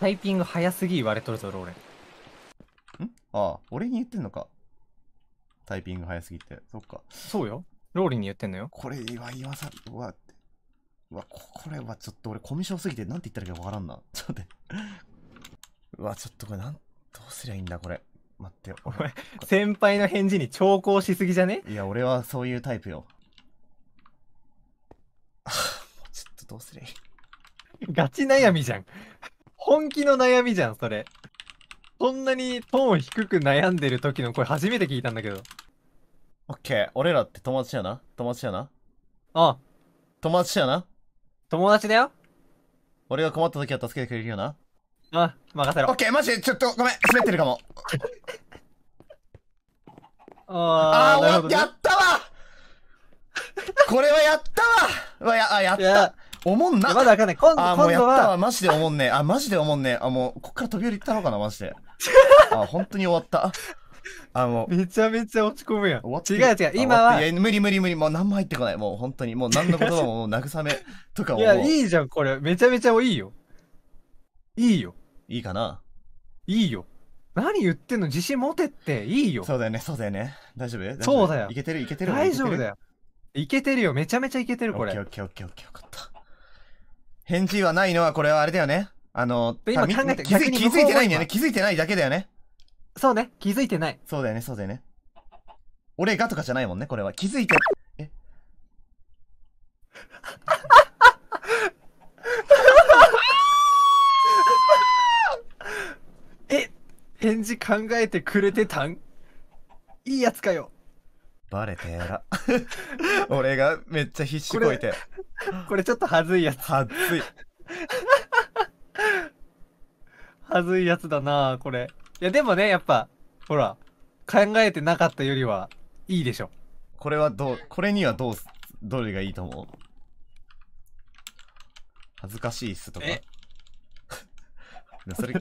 タイピング早すぎ言われとるぞ、俺。んああ、俺に言ってんのか。タイピング早すぎて。そっか。そうよ。ローリンに言ってんのよ。これ、言わさ、うわ、うわ、これはちょっと俺、コミュ障すぎて、なんて言ったらいいかわからんな。ちょっと待って。うわ、ちょっとこれ、なん、どうすりゃいいんだ、これ。待ってよ。お前、先輩の返事に調校しすぎじゃねいや、俺はそういうタイプよ。あもうちょっとどうすりゃいい。ガチ悩みじゃん。本気の悩みじゃん、それ。そんなにトーン低く悩んでる時の声初めて聞いたんだけど。オッケー、俺らって友達やな友達やなああ友達やな友達だよ俺が困った時は助けてくれるよなああ、任せろ。オッケー、マジでちょっとごめん、滑ってるかも。ああ、ね、やったわこれはやったわわや、あ、やったおもんな。まだわかんない。今度今度は。マジでおもんねあ、マジでおもんねあ、もう、こっから飛び降りたのかな、マジで。あ、本当に終わった。あ、もう。めちゃめちゃ落ち込むやん。違う違う、今は。いや、無理無理無理。もう何も入ってこない。もう本当に、もう何のことも、もう慰めとかも。いや、いいじゃん、これ。めちゃめちゃいいよ。いいよ。いいかな。いいよ。何言ってんの自信持てっていいよ。そうだよね、そうだよね。大丈夫そうだよ。いけてる、いけてる。大丈夫だよ。いけてるよ。めちゃめちゃいけてる、これ。オッケーオッケーオッケーオッケー。よかった。返事はないのは、これはあれだよね。あの、今考え気づ気づいてないんだよね。気づいてないだけだよね。そうね。気づいてない。そうだよね、そうだよね。俺がとかじゃないもんね、これは。気づいて、え え、返事考えてくれてたんいいやつかよ。バレてやら。俺がめっちゃ必死こいて。これちょっとはずいやつ。はずい。は ずいやつだなこれ。いや、でもね、やっぱ、ほら、考えてなかったよりは、いいでしょ。これはどう、これにはどう、どれがいいと思う恥ずかしいっすとか。それ、